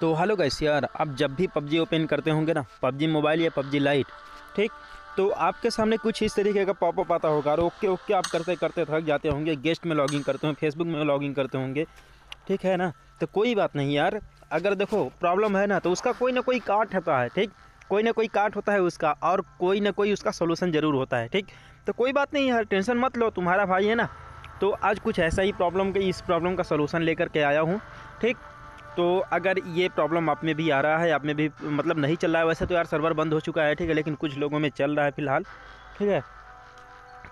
तो hello guys यार आप जब भी पबजी ओपन करते होंगे ना पबजी मोबाइल या पबजी लाइट ठीक तो आपके सामने कुछ इस तरीके का पॉपअप आता होगा और ओके ओके आप करते करते थक जाते होंगे गेस्ट में लॉगिंग करते होंगे फेसबुक में लॉगिंग करते होंगे ठीक है ना तो कोई बात नहीं यार अगर देखो प्रॉब्लम है ना तो उसका कोई ना कोई काट होता है ठीक कोई ना कोई काट होता है उसका और कोई ना कोई उसका सोल्यूशन ज़रूर होता है ठीक तो कोई बात नहीं यार टेंशन मत लो तुम्हारा भाई है ना तो आज कुछ ऐसा ही प्रॉब्लम के इस प्रॉब्लम का सोल्यूशन लेकर के आया हूँ ठीक तो अगर ये प्रॉब्लम आप में भी आ रहा है आप में भी मतलब नहीं चल रहा है वैसे तो यार सर्वर बंद हो चुका है ठीक है लेकिन कुछ लोगों में चल रहा है फ़िलहाल ठीक है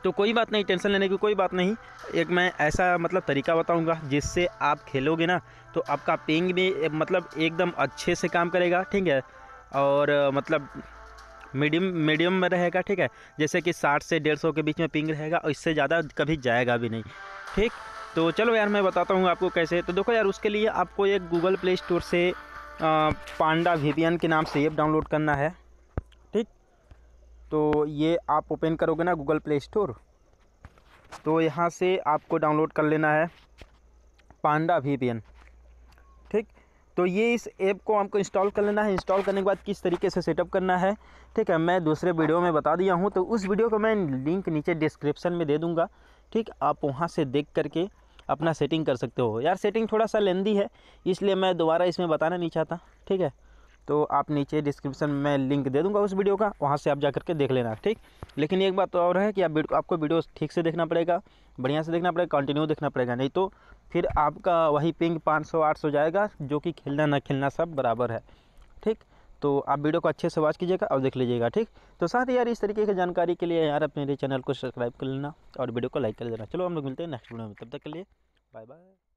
तो कोई बात नहीं टेंशन लेने की कोई बात नहीं एक मैं ऐसा मतलब तरीका बताऊंगा जिससे आप खेलोगे ना तो आपका पेंग भी मतलब एकदम अच्छे से काम करेगा ठीक है और मतलब मीडियम मीडियम में रहेगा ठीक है जैसे कि साठ से डेढ़ सौ के बीच में पिंग रहेगा और इससे ज़्यादा कभी जाएगा भी नहीं ठीक तो चलो यार मैं बताता हूँ आपको कैसे तो देखो यार उसके लिए आपको एक गूगल प्ले स्टोर से पांडा वी के नाम से ऐप डाउनलोड करना है ठीक तो ये आप ओपन करोगे ना गूगल प्ले स्टोर तो यहाँ से आपको डाउनलोड कर लेना है पांडा वी ठीक तो ये इस ऐप को आपको इंस्टॉल कर लेना है इंस्टॉल करने के बाद किस तरीके से सेटअप करना है ठीक है मैं दूसरे वीडियो में बता दिया हूँ तो उस वीडियो को मैं लिंक नीचे डिस्क्रिप्शन में दे दूँगा ठीक आप वहाँ से देख करके अपना सेटिंग कर सकते हो यार सेटिंग थोड़ा सा लेंदी है इसलिए मैं दोबारा इसमें बताना नहीं चाहता ठीक है तो आप नीचे डिस्क्रिप्शन में लिंक दे दूंगा उस वीडियो का वहाँ से आप जा करके देख लेना ठीक लेकिन एक बात तो और है कि आप वीडियो आपको वीडियो ठीक से देखना पड़ेगा बढ़िया से देखना पड़ेगा कंटिन्यू देखना पड़ेगा नहीं तो फिर आपका वही पिंग 500 800 जाएगा जो कि खेलना ना खेलना सब बराबर है ठीक तो आप वीडियो को अच्छे से वॉच कीजिएगा और देख लीजिएगा ठीक तो साथ ही यार इस तरीके की जानकारी के लिए यार मेरे चैनल को सब्सक्राइब कर लेना और वीडियो को लाइक कर देना चलो हम लोग मिलते हैं नेक्स्ट वीडियो में तब तक के लिए बाय बाय